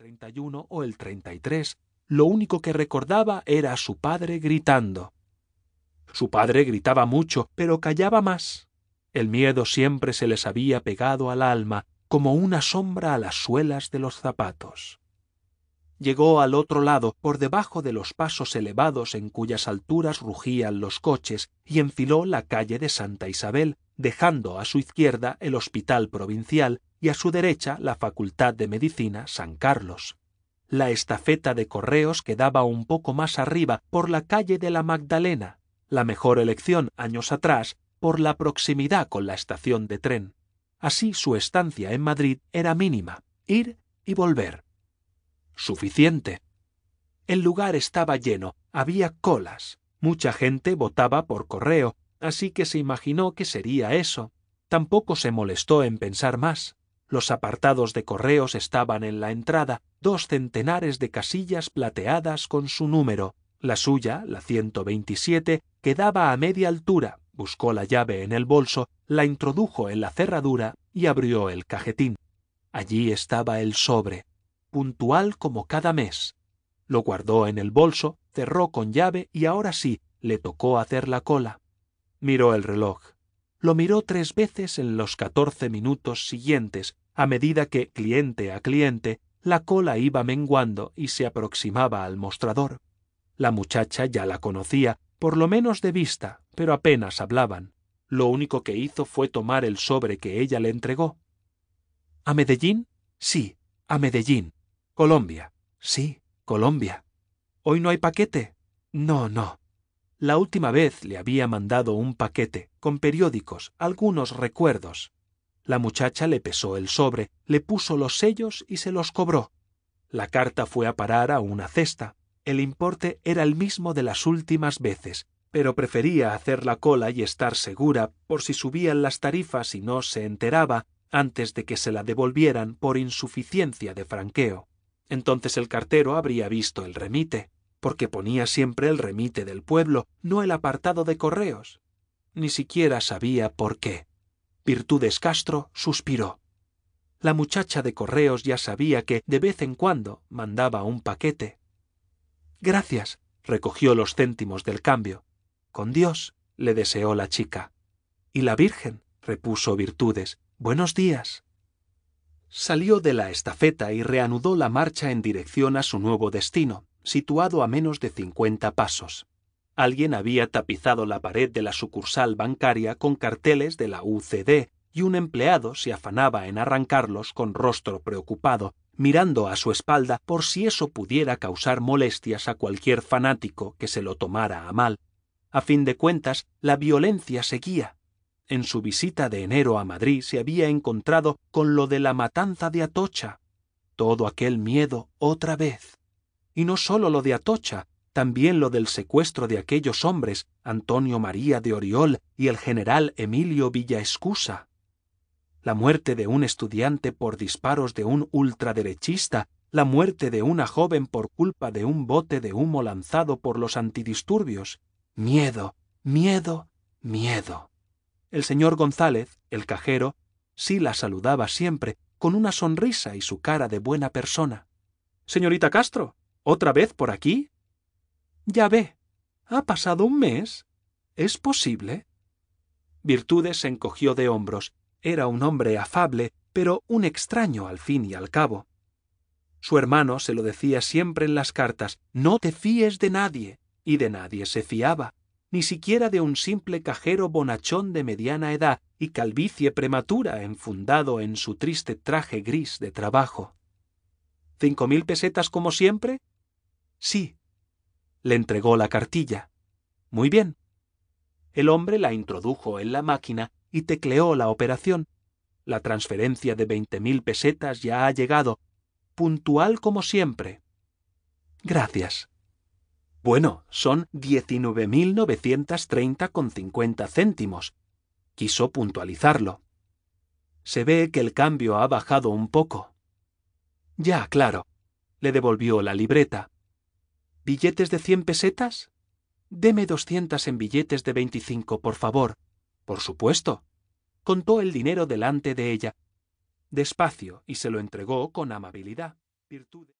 31 o el 33, lo único que recordaba era a su padre gritando. Su padre gritaba mucho, pero callaba más. El miedo siempre se les había pegado al alma, como una sombra a las suelas de los zapatos. Llegó al otro lado, por debajo de los pasos elevados en cuyas alturas rugían los coches, y enfiló la calle de Santa Isabel, dejando a su izquierda el hospital provincial y a su derecha la Facultad de Medicina San Carlos. La estafeta de correos quedaba un poco más arriba por la calle de la Magdalena, la mejor elección años atrás por la proximidad con la estación de tren. Así su estancia en Madrid era mínima, ir y volver. Suficiente. El lugar estaba lleno, había colas, mucha gente votaba por correo, así que se imaginó que sería eso. Tampoco se molestó en pensar más. Los apartados de correos estaban en la entrada, dos centenares de casillas plateadas con su número. La suya, la 127, quedaba a media altura. Buscó la llave en el bolso, la introdujo en la cerradura y abrió el cajetín. Allí estaba el sobre, puntual como cada mes. Lo guardó en el bolso, cerró con llave y ahora sí, le tocó hacer la cola. Miró el reloj. Lo miró tres veces en los catorce minutos siguientes, a medida que, cliente a cliente, la cola iba menguando y se aproximaba al mostrador. La muchacha ya la conocía, por lo menos de vista, pero apenas hablaban. Lo único que hizo fue tomar el sobre que ella le entregó. ¿A Medellín? Sí, a Medellín. Colombia. Sí, Colombia. ¿Hoy no hay paquete? No, no. La última vez le había mandado un paquete, con periódicos, algunos recuerdos. La muchacha le pesó el sobre, le puso los sellos y se los cobró. La carta fue a parar a una cesta. El importe era el mismo de las últimas veces, pero prefería hacer la cola y estar segura por si subían las tarifas y no se enteraba antes de que se la devolvieran por insuficiencia de franqueo. Entonces el cartero habría visto el remite, porque ponía siempre el remite del pueblo, no el apartado de correos. Ni siquiera sabía por qué. Virtudes Castro suspiró. La muchacha de correos ya sabía que de vez en cuando mandaba un paquete. Gracias, recogió los céntimos del cambio. Con Dios, le deseó la chica. Y la Virgen, repuso Virtudes, buenos días. Salió de la estafeta y reanudó la marcha en dirección a su nuevo destino, situado a menos de cincuenta pasos. Alguien había tapizado la pared de la sucursal bancaria con carteles de la UCD y un empleado se afanaba en arrancarlos con rostro preocupado, mirando a su espalda por si eso pudiera causar molestias a cualquier fanático que se lo tomara a mal. A fin de cuentas, la violencia seguía. En su visita de enero a Madrid se había encontrado con lo de la matanza de Atocha. Todo aquel miedo otra vez. Y no solo lo de Atocha, también lo del secuestro de aquellos hombres, Antonio María de Oriol y el general Emilio Villaescusa. La muerte de un estudiante por disparos de un ultraderechista, la muerte de una joven por culpa de un bote de humo lanzado por los antidisturbios. Miedo, miedo, miedo. El señor González, el cajero, sí la saludaba siempre, con una sonrisa y su cara de buena persona. Señorita Castro, ¿otra vez por aquí? Ya ve, ha pasado un mes. ¿Es posible? Virtudes se encogió de hombros. Era un hombre afable, pero un extraño al fin y al cabo. Su hermano se lo decía siempre en las cartas, no te fíes de nadie, y de nadie se fiaba, ni siquiera de un simple cajero bonachón de mediana edad y calvicie prematura enfundado en su triste traje gris de trabajo. ¿Cinco mil pesetas como siempre? Sí, le entregó la cartilla. Muy bien. El hombre la introdujo en la máquina y tecleó la operación. La transferencia de veinte mil pesetas ya ha llegado, puntual como siempre. Gracias. Bueno, son mil treinta con cincuenta céntimos. Quiso puntualizarlo. Se ve que el cambio ha bajado un poco. Ya, claro. Le devolvió la libreta. ¿Billetes de 100 pesetas? Deme 200 en billetes de 25, por favor. Por supuesto. Contó el dinero delante de ella. Despacio, y se lo entregó con amabilidad. Virtudes.